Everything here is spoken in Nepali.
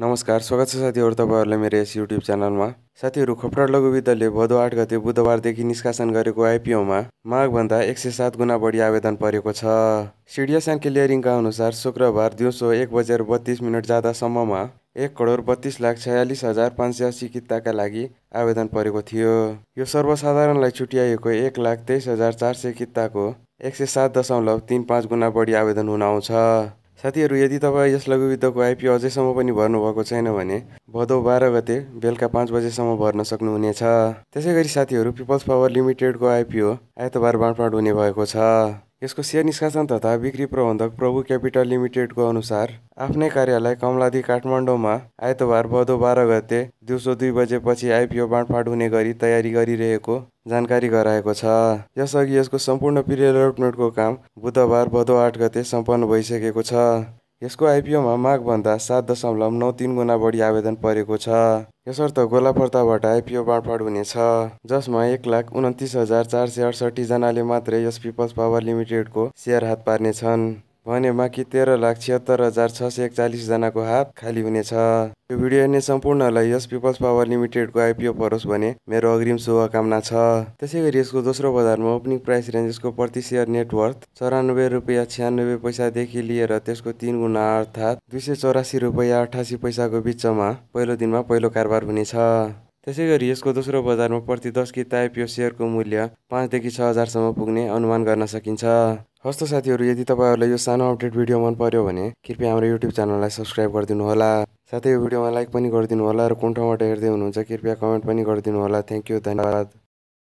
नमस्कार स्वागत है साथी साथीहरू इस यूट्यूब चैनल में च्यानलमा साथीहरू खपडालो विद्यालयले भदौ आठ गते देखि निष्कासन गरेको आइपिओमा मागभन्दा एक सौ सात गुणा बढी आवेदन पड़े छ सिडिएस एन्ड क्लियरिङका अनुसार शुक्रवार दिवसों एक बजे बत्तीस मिनट ज्यादा समय में एक करोड बत्तीस लाख छयालिस हजार पांच सौ अस्सी का लगी आवेदन पड़े थी यो सर्वसाधारणलाई छुट्याइएको एक लाख तेईस हजार चार सौ सय को एक सौ सात दशमलव तीन पाँच गुना बढी आवेदन हुन साथीहरू यदि तपाईँ यस लघुविद्धको आइपिओ अझैसम्म पनि भर्नुभएको छैन भने भदौ बाह्र गते बेलुका पाँच बजेसम्म भर्न सक्नुहुनेछ त्यसै गरी साथीहरू पिपल्स पावर लिमिटेडको आइपिओ आइतबार बाँडफाँड हुने भएको छ यसको सेयर निष्कासन तथा बिक्री प्रबन्धक प्रभु क्यापिटल लिमिटेडको अनुसार आफ्नै कार्यालय कमलादी काठमाडौँमा आइतबार भदौ बाह्र गते दिउँसो दुई बजेपछि आइपिओ बाँडफाँड हुने गरी तयारी गरिरहेको जानकारी गराएको छ यसअघि यसको सम्पूर्ण प्रिलोटमेन्टको काम बुधबार भदौ आठ गते सम्पन्न भइसकेको छ यसको आइपिओमा माघभन्दा सात दशमलव नौ तिन गुणा बढी आवेदन परेको छ यसर्थ गोलापर्ताबाट आइपिओ बाँडफाँड हुनेछ जसमा एक लाख उन्तिस हजार चार सय अडसठी जनाले मात्रै यस पिपल्स पावर लिमिटेडको सेयर हात पार्नेछन् भने बाँकी तेह्र लाख छिहत्तर हजार छ सय एकचालिसजनाको हात खाली हुनेछ यो भिडियो हेर्ने सम्पूर्णलाई यस पिपल्स पावर लिमिटेडको आइपिओ परोस् भने मेरो अग्रिम शुभकामना छ त्यसै गरी यसको दोस्रो बजारमा ओपनिङ प्राइस रेन्ज यसको प्रति सेयर नेटवर्थ चौरानब्बे रुपियाँ छ्यानब्बे पैसादेखि लिएर त्यसको तिन गुणा अर्थात् दुई सय चौरासी रुपियाँ अठासी पैसाको बिचमा पहिलो दिनमा पहिलो कारोबार हुनेछ त्यसै गरी यसको दोस्रो बजारमा प्रति दस कि यो सेयरको मूल्य पाँचदेखि छ हजारसम्म पुग्ने अनुमान गर्न सकिन्छ हस्तो साथीहरू यदि तपाईँहरूलाई यो सानो अपडेट भिडियो मन पर्यो भने कृपया हाम्रो युट्युब च्यानललाई सब्सक्राइब गरिदिनु होला साथै यो भिडियोमा लाइक पनि गरिदिनु होला र कुन ठाउँबाट हेर्दै हुनुहुन्छ कृपया कमेन्ट पनि गरिदिनु होला थ्याङ्क यू धन्यवाद